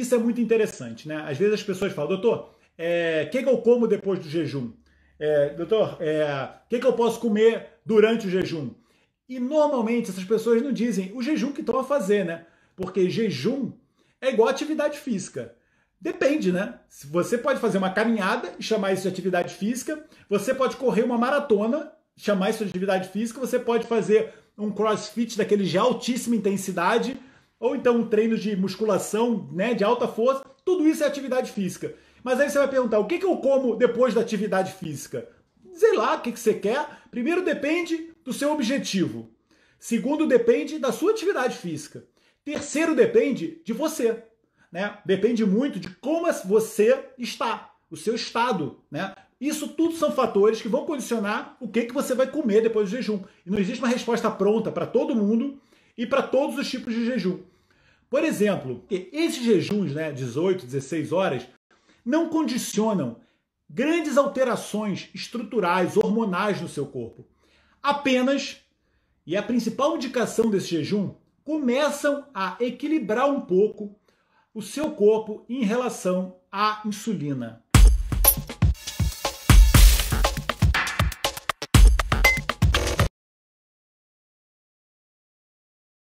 Isso é muito interessante, né? Às vezes as pessoas falam, doutor, é, o que, que, eu como depois do jejum? É, doutor, o é, que, que eu posso comer durante o jejum? E normalmente essas pessoas não dizem o jejum que estão a fazer, né? Porque jejum é igual atividade física. Depende, né? Você pode fazer uma caminhada e chamar isso de atividade física, você pode correr uma maratona, chamar isso de atividade física, você pode fazer um crossfit daquele de altíssima intensidade, ou então treinos de musculação, né, de alta força, tudo isso é atividade física. Mas aí você vai perguntar, o que, que eu como depois da atividade física? Sei lá, o que, que você quer? Primeiro depende do seu objetivo. Segundo depende da sua atividade física. Terceiro depende de você, né? Depende muito de como é você está, o seu estado, né? Isso tudo são fatores que vão condicionar o que, que você vai comer depois do jejum. E não existe uma resposta pronta para todo mundo e para todos os tipos de jejum. Por exemplo, esses jejuns, né, 18, 16 horas, não condicionam grandes alterações estruturais, hormonais no seu corpo. Apenas, e a principal indicação desse jejum, começam a equilibrar um pouco o seu corpo em relação à insulina.